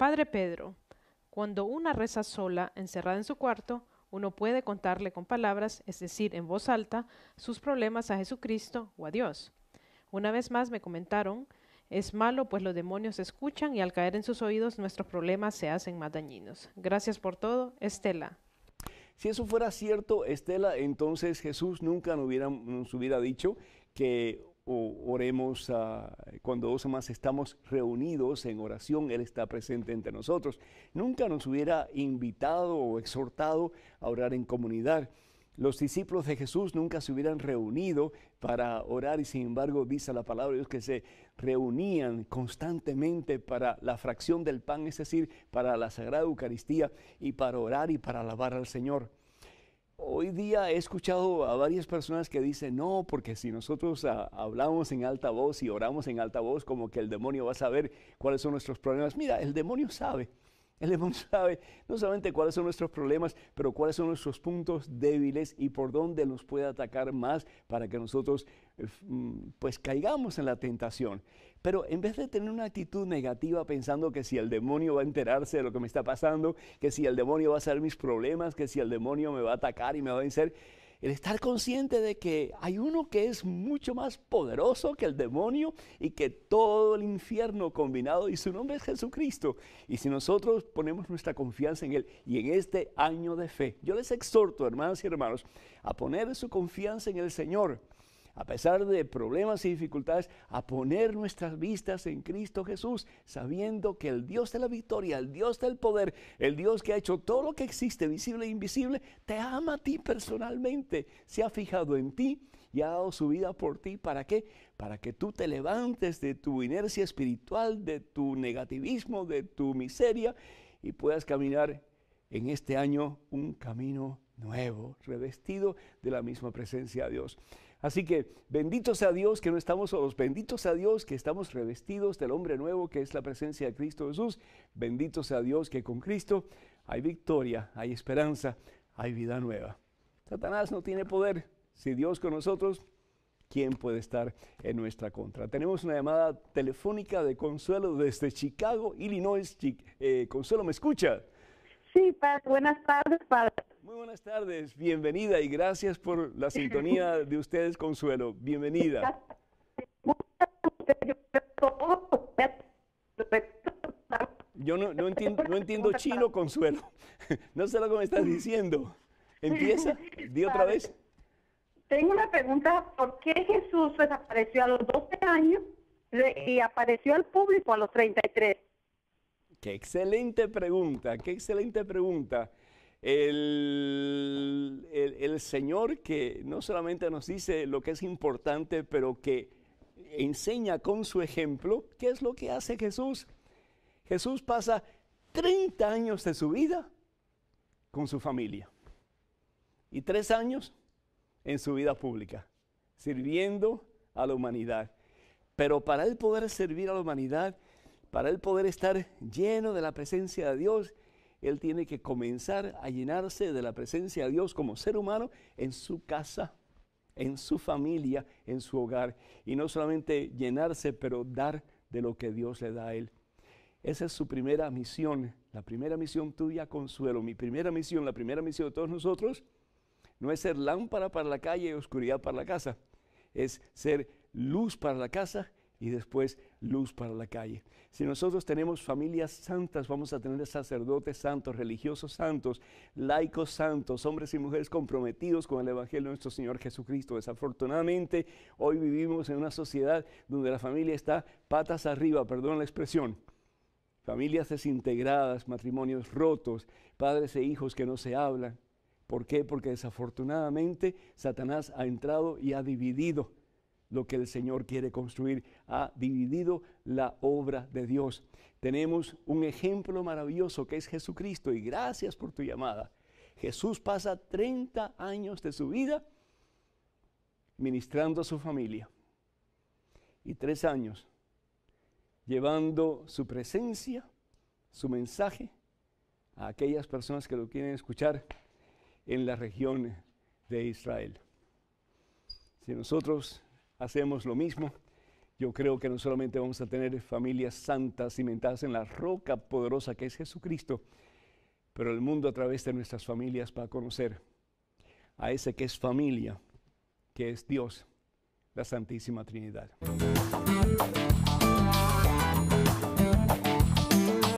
Padre Pedro, cuando una reza sola, encerrada en su cuarto, uno puede contarle con palabras, es decir, en voz alta, sus problemas a Jesucristo o a Dios. Una vez más me comentaron, es malo pues los demonios escuchan y al caer en sus oídos nuestros problemas se hacen más dañinos. Gracias por todo, Estela. Si eso fuera cierto, Estela, entonces Jesús nunca nos hubiera, hubiera dicho que oremos ah, cuando dos o más estamos reunidos en oración, Él está presente entre nosotros. Nunca nos hubiera invitado o exhortado a orar en comunidad. Los discípulos de Jesús nunca se hubieran reunido para orar y sin embargo dice la palabra de Dios que se reunían constantemente para la fracción del pan, es decir, para la Sagrada Eucaristía y para orar y para alabar al Señor hoy día he escuchado a varias personas que dicen, no, porque si nosotros ah, hablamos en alta voz y oramos en alta voz, como que el demonio va a saber cuáles son nuestros problemas. Mira, el demonio sabe. El demonio sabe no solamente cuáles son nuestros problemas, pero cuáles son nuestros puntos débiles y por dónde nos puede atacar más para que nosotros eh, mm, pues caigamos en la tentación. Pero en vez de tener una actitud negativa pensando que si el demonio va a enterarse de lo que me está pasando, que si el demonio va a ser mis problemas, que si el demonio me va a atacar y me va a vencer, el estar consciente de que hay uno que es mucho más poderoso que el demonio y que todo el infierno combinado y su nombre es Jesucristo. Y si nosotros ponemos nuestra confianza en Él y en este año de fe, yo les exhorto, hermanas y hermanos, a poner su confianza en el Señor a pesar de problemas y dificultades, a poner nuestras vistas en Cristo Jesús, sabiendo que el Dios de la victoria, el Dios del poder, el Dios que ha hecho todo lo que existe, visible e invisible, te ama a ti personalmente, se ha fijado en ti y ha dado su vida por ti. ¿Para qué? Para que tú te levantes de tu inercia espiritual, de tu negativismo, de tu miseria y puedas caminar en este año un camino nuevo, revestido de la misma presencia de Dios. Así que bendito sea Dios que no estamos solos, bendito sea Dios que estamos revestidos del hombre nuevo que es la presencia de Cristo Jesús, bendito sea Dios que con Cristo hay victoria, hay esperanza, hay vida nueva. Satanás no tiene poder, si Dios con nosotros, ¿quién puede estar en nuestra contra? Tenemos una llamada telefónica de Consuelo desde Chicago, Illinois. Eh, Consuelo, ¿me escucha? Sí, Padre, buenas tardes, Padre buenas tardes, bienvenida y gracias por la sintonía de ustedes, Consuelo. Bienvenida. Yo no, entiendo, no entiendo chino, Consuelo. No sé lo que me estás diciendo. Empieza, di otra vez. Tengo una pregunta, ¿por qué Jesús desapareció a los 12 años y apareció al público a los 33? Qué excelente pregunta, qué excelente pregunta. El, Señor que no solamente nos dice lo que es importante, pero que enseña con su ejemplo, ¿qué es lo que hace Jesús? Jesús pasa 30 años de su vida con su familia y 3 años en su vida pública, sirviendo a la humanidad. Pero para él poder servir a la humanidad, para él poder estar lleno de la presencia de Dios, él tiene que comenzar a llenarse de la presencia de Dios como ser humano en su casa, en su familia, en su hogar. Y no solamente llenarse, pero dar de lo que Dios le da a él. Esa es su primera misión, la primera misión tuya, Consuelo. Mi primera misión, la primera misión de todos nosotros, no es ser lámpara para la calle y oscuridad para la casa. Es ser luz para la casa y después luz para la calle. Si nosotros tenemos familias santas, vamos a tener sacerdotes santos, religiosos santos, laicos santos, hombres y mujeres comprometidos con el Evangelio de nuestro Señor Jesucristo. Desafortunadamente, hoy vivimos en una sociedad donde la familia está patas arriba, perdón la expresión. Familias desintegradas, matrimonios rotos, padres e hijos que no se hablan. ¿Por qué? Porque desafortunadamente Satanás ha entrado y ha dividido lo que el Señor quiere construir, ha dividido la obra de Dios. Tenemos un ejemplo maravilloso que es Jesucristo y gracias por tu llamada. Jesús pasa 30 años de su vida ministrando a su familia y tres años llevando su presencia, su mensaje a aquellas personas que lo quieren escuchar en la región de Israel. Si nosotros hacemos lo mismo. Yo creo que no solamente vamos a tener familias santas cimentadas en la roca poderosa que es Jesucristo, pero el mundo a través de nuestras familias va a conocer a ese que es familia, que es Dios, la Santísima Trinidad.